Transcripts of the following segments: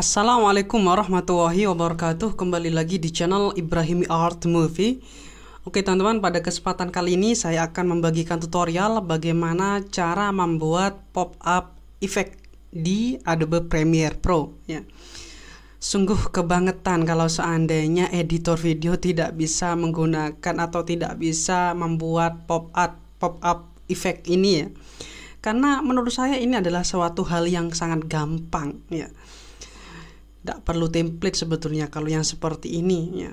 Assalamualaikum warahmatullahi wabarakatuh Kembali lagi di channel Ibrahim Art Movie Oke teman-teman pada kesempatan kali ini saya akan membagikan tutorial bagaimana cara membuat pop-up effect di Adobe Premiere Pro ya. Sungguh kebangetan kalau seandainya editor video tidak bisa menggunakan atau tidak bisa membuat pop-up pop-up effect ini ya. Karena menurut saya ini adalah suatu hal yang sangat gampang ya tidak perlu template sebetulnya kalau yang seperti ini ya.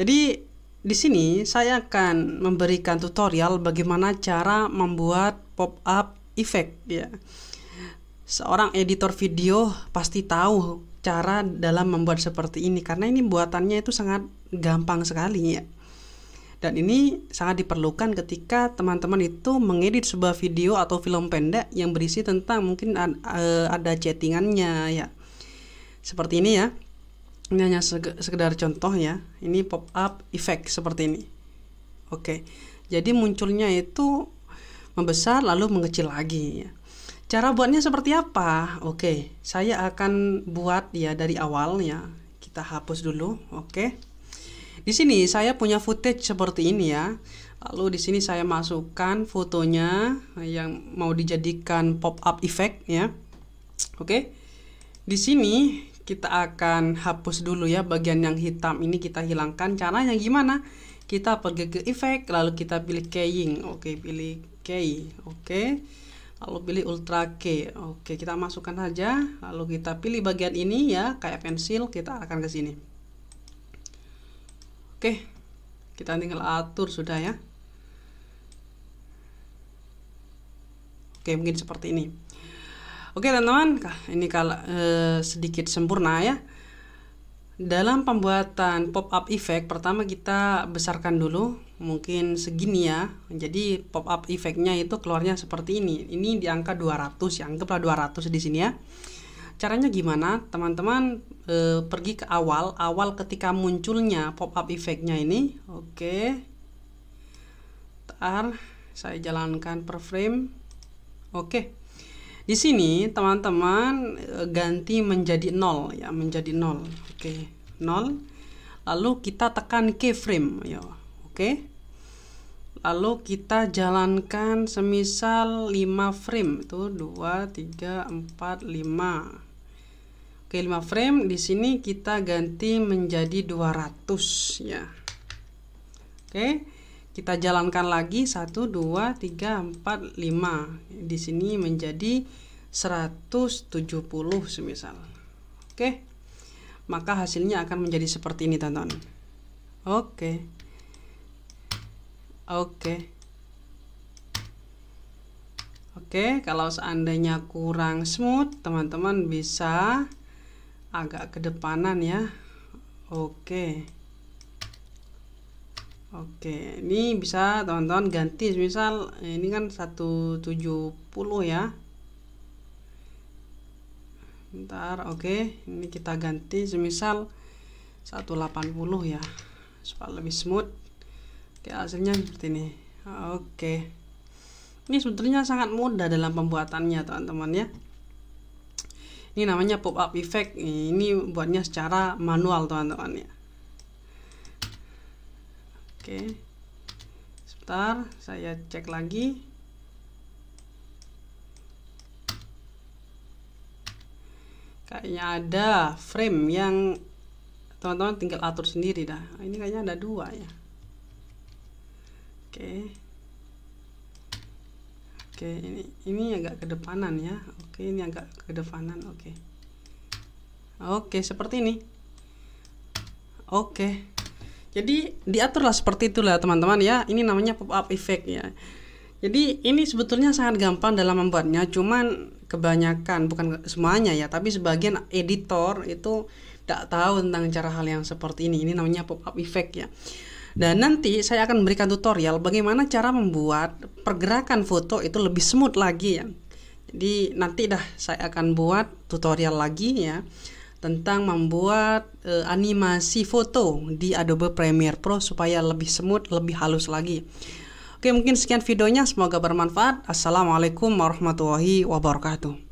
Jadi di sini saya akan memberikan tutorial bagaimana cara membuat pop-up effect ya. Seorang editor video pasti tahu cara dalam membuat seperti ini karena ini buatannya itu sangat gampang sekali ya. Dan ini sangat diperlukan ketika teman-teman itu mengedit sebuah video atau film pendek yang berisi tentang mungkin eh, ada, chattingannya ya seperti ini ya ini hanya sekedar contoh ya ini pop up effect seperti ini oke jadi munculnya itu membesar lalu mengecil lagi ya cara buatnya seperti apa oke saya akan buat ya dari awal ya kita hapus dulu oke di sini saya punya footage seperti ini ya lalu di sini saya masukkan fotonya yang mau dijadikan pop up effect ya oke di sini kita akan hapus dulu ya bagian yang hitam ini kita hilangkan caranya gimana kita pergi ke effect lalu kita pilih keying oke pilih key oke lalu pilih ultra key oke kita masukkan saja lalu kita pilih bagian ini ya kayak pensil kita akan ke sini oke kita tinggal atur sudah ya oke mungkin seperti ini Oke teman-teman, ini kalau uh, sedikit sempurna ya. Dalam pembuatan pop-up effect, pertama kita besarkan dulu, mungkin segini ya. Jadi pop-up effectnya itu keluarnya seperti ini. Ini di angka 200, ya anggaplah 200 di sini ya. Caranya gimana? Teman-teman e, pergi ke awal, awal ketika munculnya pop-up effectnya ini. Oke. Tar, saya jalankan per frame. Oke. Di sini teman-teman eh, ganti menjadi nol ya, menjadi nol Oke, okay. nol Lalu kita tekan keyframe ya. Oke. okay. Lalu kita jalankan semisal 5 frame itu 2 3 4 5. Oke, okay, 5 frame di sini kita ganti menjadi 200 ya. Oke. okay kita jalankan lagi 1 2 3 4 5 di sini menjadi 170 semisal oke maka hasilnya akan menjadi seperti ini teman-teman oke oke oke kalau seandainya kurang smooth teman-teman bisa agak kedepanan ya oke okay. Oke, ini bisa teman-teman ganti misal eh, ini kan 170 ya. Ntar oke. Ini kita ganti semisal 180 ya. Supaya lebih smooth. Oke, hasilnya seperti ini. Oke. Ini sebetulnya sangat mudah dalam pembuatannya, teman-teman ya. Ini namanya pop up effect. Ini buatnya secara manual, teman-teman ya. Oke. Sebentar, saya cek lagi. Kayaknya ada frame yang teman-teman tinggal atur sendiri dah. Ini kayaknya ada dua ya. Oke. Oke, ini ini agak kedepanan ya. Oke, ini agak kedepanan. Oke. Oke, seperti ini. Oke. Jadi diaturlah seperti itulah teman-teman ya. Ini namanya pop up effect ya. Jadi ini sebetulnya sangat gampang dalam membuatnya, cuman kebanyakan bukan semuanya ya, tapi sebagian editor itu tidak tahu tentang cara hal yang seperti ini. Ini namanya pop up effect ya. Dan nanti saya akan memberikan tutorial bagaimana cara membuat pergerakan foto itu lebih smooth lagi ya. Jadi nanti dah saya akan buat tutorial lagi ya tentang membuat e, animasi foto di Adobe Premiere Pro supaya lebih smooth, lebih halus lagi. Oke, mungkin sekian videonya. Semoga bermanfaat. Assalamualaikum warahmatullahi wabarakatuh.